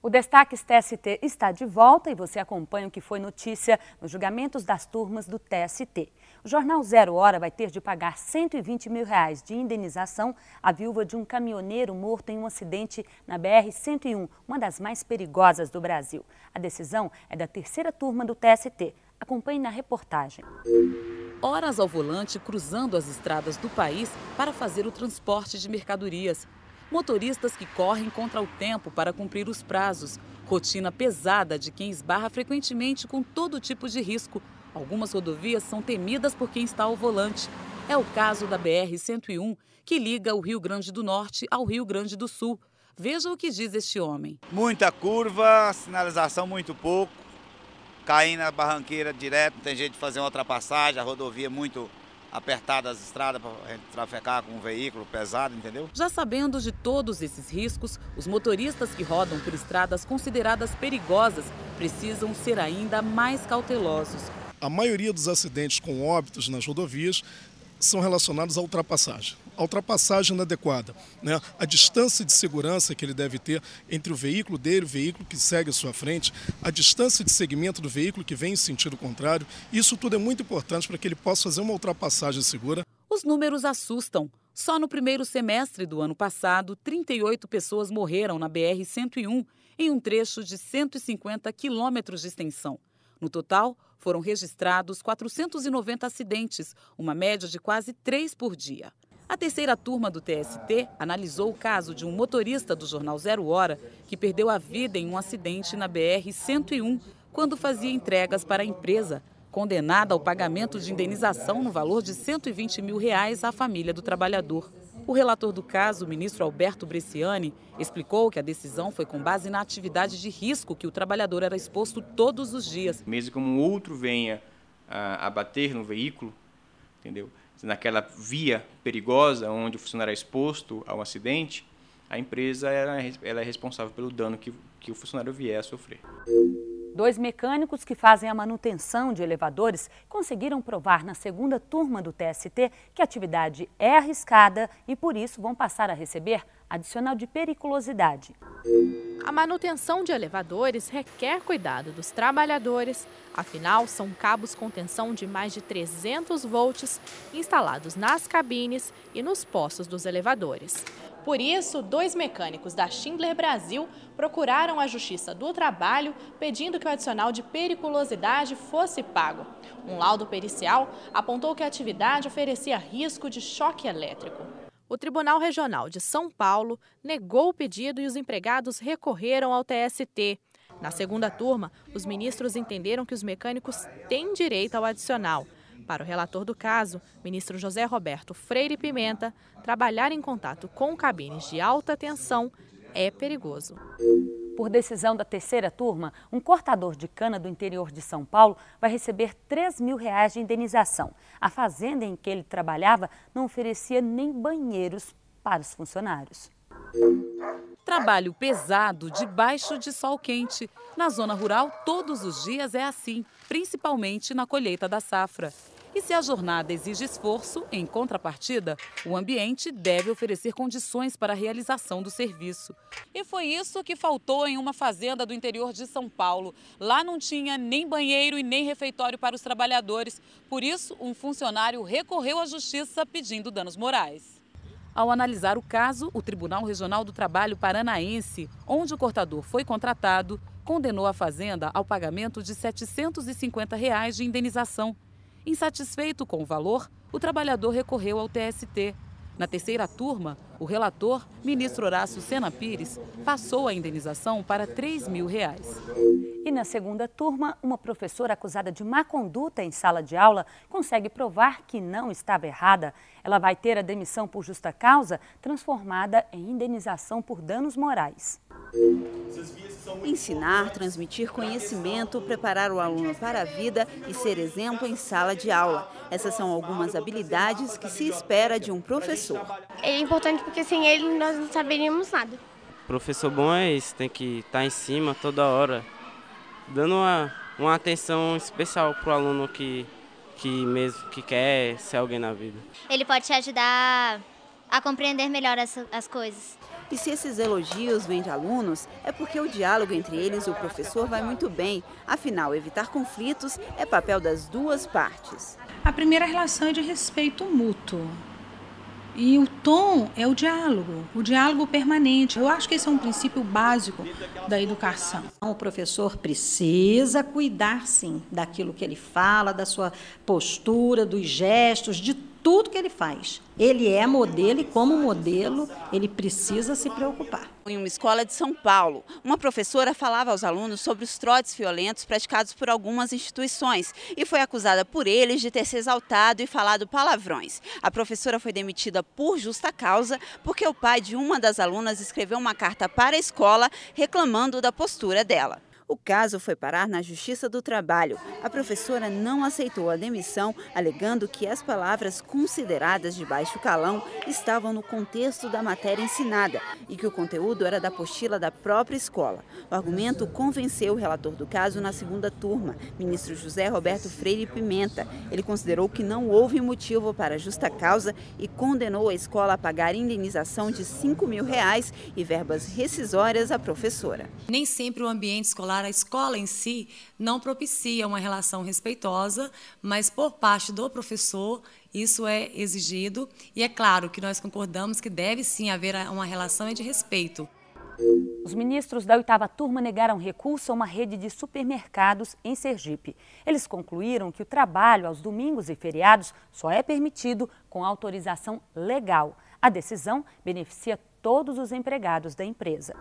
O Destaques TST está de volta e você acompanha o que foi notícia nos julgamentos das turmas do TST. O jornal Zero Hora vai ter de pagar 120 mil reais de indenização à viúva de um caminhoneiro morto em um acidente na BR-101, uma das mais perigosas do Brasil. A decisão é da terceira turma do TST. Acompanhe na reportagem. Horas ao volante cruzando as estradas do país para fazer o transporte de mercadorias motoristas que correm contra o tempo para cumprir os prazos, rotina pesada de quem esbarra frequentemente com todo tipo de risco. Algumas rodovias são temidas por quem está ao volante. É o caso da BR-101, que liga o Rio Grande do Norte ao Rio Grande do Sul. Veja o que diz este homem. Muita curva, sinalização muito pouco, caindo na barranqueira direto, tem jeito de fazer uma ultrapassagem, a rodovia é muito apertada as estradas para trafecar com um veículo pesado, entendeu? Já sabendo de todos esses riscos, os motoristas que rodam por estradas consideradas perigosas precisam ser ainda mais cautelosos. A maioria dos acidentes com óbitos nas rodovias são relacionados à ultrapassagem a ultrapassagem inadequada, né? a distância de segurança que ele deve ter entre o veículo dele, o veículo que segue à sua frente, a distância de segmento do veículo que vem em sentido contrário. Isso tudo é muito importante para que ele possa fazer uma ultrapassagem segura. Os números assustam. Só no primeiro semestre do ano passado, 38 pessoas morreram na BR-101, em um trecho de 150 quilômetros de extensão. No total, foram registrados 490 acidentes, uma média de quase três por dia. A terceira turma do TST analisou o caso de um motorista do jornal Zero Hora que perdeu a vida em um acidente na BR-101 quando fazia entregas para a empresa, condenada ao pagamento de indenização no valor de 120 mil reais à família do trabalhador. O relator do caso, o ministro Alberto Bresciani, explicou que a decisão foi com base na atividade de risco que o trabalhador era exposto todos os dias. Mesmo que um outro venha a ah, bater no veículo, entendeu? naquela via perigosa onde o funcionário é exposto a um acidente, a empresa ela é, ela é responsável pelo dano que, que o funcionário vier a sofrer. Dois mecânicos que fazem a manutenção de elevadores conseguiram provar na segunda turma do TST que a atividade é arriscada e por isso vão passar a receber adicional de periculosidade. A manutenção de elevadores requer cuidado dos trabalhadores, afinal, são cabos com tensão de mais de 300 volts instalados nas cabines e nos postos dos elevadores. Por isso, dois mecânicos da Schindler Brasil procuraram a Justiça do Trabalho pedindo que o adicional de periculosidade fosse pago. Um laudo pericial apontou que a atividade oferecia risco de choque elétrico. O Tribunal Regional de São Paulo negou o pedido e os empregados recorreram ao TST. Na segunda turma, os ministros entenderam que os mecânicos têm direito ao adicional. Para o relator do caso, ministro José Roberto Freire Pimenta, trabalhar em contato com cabines de alta tensão é perigoso. Por decisão da terceira turma, um cortador de cana do interior de São Paulo vai receber 3 mil reais de indenização. A fazenda em que ele trabalhava não oferecia nem banheiros para os funcionários. Trabalho pesado debaixo de sol quente. Na zona rural, todos os dias é assim, principalmente na colheita da safra. E se a jornada exige esforço, em contrapartida, o ambiente deve oferecer condições para a realização do serviço. E foi isso que faltou em uma fazenda do interior de São Paulo. Lá não tinha nem banheiro e nem refeitório para os trabalhadores. Por isso, um funcionário recorreu à justiça pedindo danos morais. Ao analisar o caso, o Tribunal Regional do Trabalho Paranaense, onde o cortador foi contratado, condenou a fazenda ao pagamento de R$ 750 reais de indenização Insatisfeito com o valor, o trabalhador recorreu ao TST. Na terceira turma, o relator, ministro Horácio Sena Pires, passou a indenização para 3 mil reais. E na segunda turma, uma professora acusada de má conduta em sala de aula consegue provar que não estava errada. Ela vai ter a demissão por justa causa transformada em indenização por danos morais. Ensinar, transmitir conhecimento, preparar o aluno para a é vida e ser exemplo em sala de aula. Essas são algumas habilidades que se espera de um professor. É importante porque sem ele nós não saberíamos nada. Professor bom é isso, tem que estar tá em cima toda hora, dando uma, uma atenção especial para o aluno que, que mesmo que quer ser alguém na vida. Ele pode te ajudar a compreender melhor as, as coisas. E se esses elogios vêm de alunos, é porque o diálogo entre eles e o professor vai muito bem. Afinal, evitar conflitos é papel das duas partes. A primeira relação é de respeito mútuo. E o tom é o diálogo, o diálogo permanente. Eu acho que esse é um princípio básico da educação. Então, o professor precisa cuidar, sim, daquilo que ele fala, da sua postura, dos gestos, de tudo que ele faz. Ele é modelo e, como modelo, ele precisa se preocupar. Em uma escola de São Paulo, uma professora falava aos alunos sobre os trotes violentos praticados por algumas instituições e foi acusada por eles de ter se exaltado e falado palavrões. A professora foi demitida por justa causa porque o pai de uma das alunas escreveu uma carta para a escola reclamando da postura dela. O caso foi parar na Justiça do Trabalho. A professora não aceitou a demissão, alegando que as palavras consideradas de baixo calão estavam no contexto da matéria ensinada e que o conteúdo era da apostila da própria escola. O argumento convenceu o relator do caso na segunda turma, ministro José Roberto Freire Pimenta. Ele considerou que não houve motivo para justa causa e condenou a escola a pagar indenização de 5 mil reais e verbas rescisórias à professora. Nem sempre o ambiente escolar escolar, a escola em si, não propicia uma relação respeitosa, mas por parte do professor isso é exigido. E é claro que nós concordamos que deve sim haver uma relação de respeito. Os ministros da oitava turma negaram recurso a uma rede de supermercados em Sergipe. Eles concluíram que o trabalho aos domingos e feriados só é permitido com autorização legal. A decisão beneficia todos os empregados da empresa.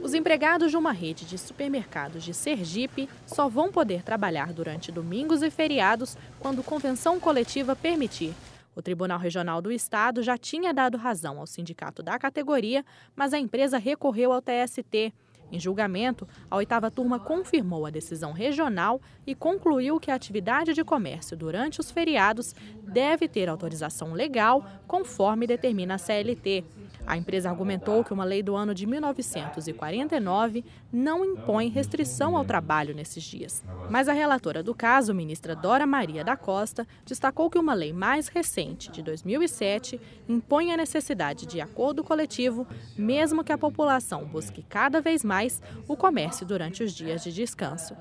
Os empregados de uma rede de supermercados de Sergipe só vão poder trabalhar durante domingos e feriados quando convenção coletiva permitir. O Tribunal Regional do Estado já tinha dado razão ao sindicato da categoria, mas a empresa recorreu ao TST. Em julgamento, a oitava turma confirmou a decisão regional e concluiu que a atividade de comércio durante os feriados deve ter autorização legal, conforme determina a CLT. A empresa argumentou que uma lei do ano de 1949 não impõe restrição ao trabalho nesses dias. Mas a relatora do caso, ministra Dora Maria da Costa, destacou que uma lei mais recente, de 2007, impõe a necessidade de acordo coletivo, mesmo que a população busque cada vez mais o comércio durante os dias de descanso.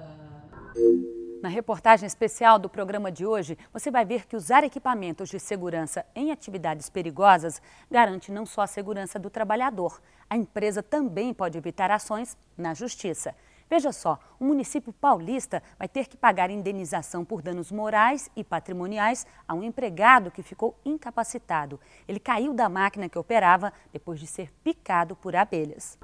Na reportagem especial do programa de hoje, você vai ver que usar equipamentos de segurança em atividades perigosas garante não só a segurança do trabalhador, a empresa também pode evitar ações na justiça. Veja só, o município paulista vai ter que pagar indenização por danos morais e patrimoniais a um empregado que ficou incapacitado. Ele caiu da máquina que operava depois de ser picado por abelhas.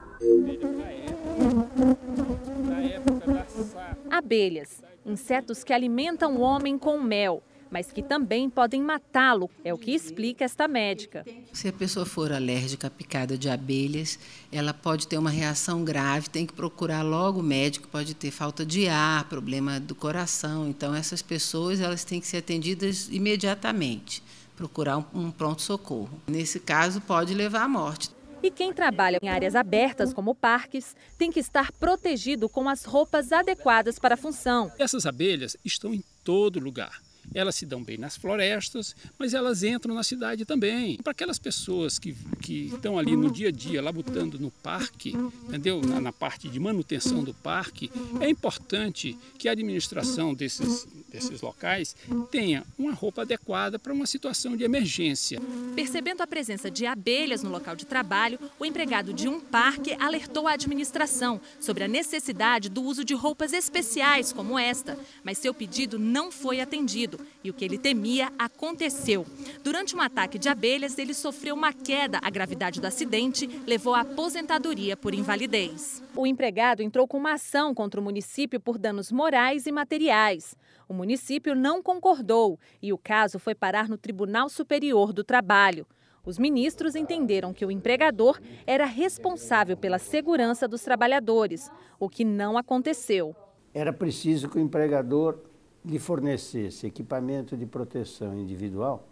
Abelhas insetos que alimentam o homem com mel, mas que também podem matá-lo, é o que explica esta médica. Se a pessoa for alérgica à picada de abelhas, ela pode ter uma reação grave, tem que procurar logo o médico, pode ter falta de ar, problema do coração. Então, essas pessoas elas têm que ser atendidas imediatamente, procurar um pronto-socorro. Nesse caso, pode levar à morte. E quem trabalha em áreas abertas, como parques, tem que estar protegido com as roupas adequadas para a função. Essas abelhas estão em todo lugar elas se dão bem nas florestas, mas elas entram na cidade também. Para aquelas pessoas que, que estão ali no dia a dia, labutando no parque, entendeu? Na, na parte de manutenção do parque, é importante que a administração desses, desses locais tenha uma roupa adequada para uma situação de emergência. Percebendo a presença de abelhas no local de trabalho, o empregado de um parque alertou a administração sobre a necessidade do uso de roupas especiais como esta, mas seu pedido não foi atendido e o que ele temia aconteceu. Durante um ataque de abelhas, ele sofreu uma queda. A gravidade do acidente levou à aposentadoria por invalidez. O empregado entrou com uma ação contra o município por danos morais e materiais. O município não concordou e o caso foi parar no Tribunal Superior do Trabalho. Os ministros entenderam que o empregador era responsável pela segurança dos trabalhadores, o que não aconteceu. Era preciso que o empregador lhe fornecesse equipamento de proteção individual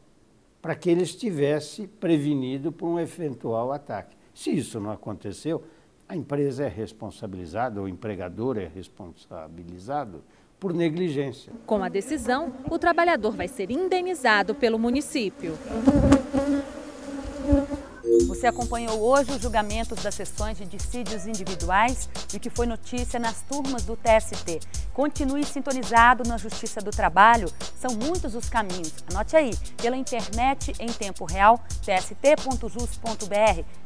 para que ele estivesse prevenido por um eventual ataque. Se isso não aconteceu, a empresa é responsabilizada, ou o empregador é responsabilizado por negligência. Com a decisão, o trabalhador vai ser indenizado pelo município. Você acompanhou hoje os julgamentos das sessões de dissídios individuais e o que foi notícia nas turmas do TST. Continue sintonizado na Justiça do Trabalho. São muitos os caminhos. Anote aí, pela internet em tempo real, tst.jus.br,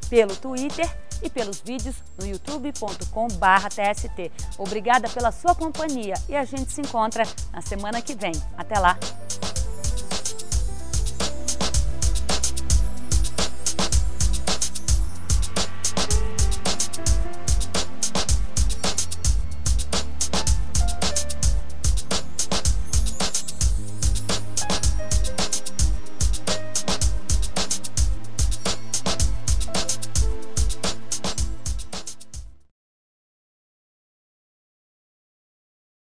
pelo Twitter e pelos vídeos no youtube.com/tst. Obrigada pela sua companhia e a gente se encontra na semana que vem. Até lá.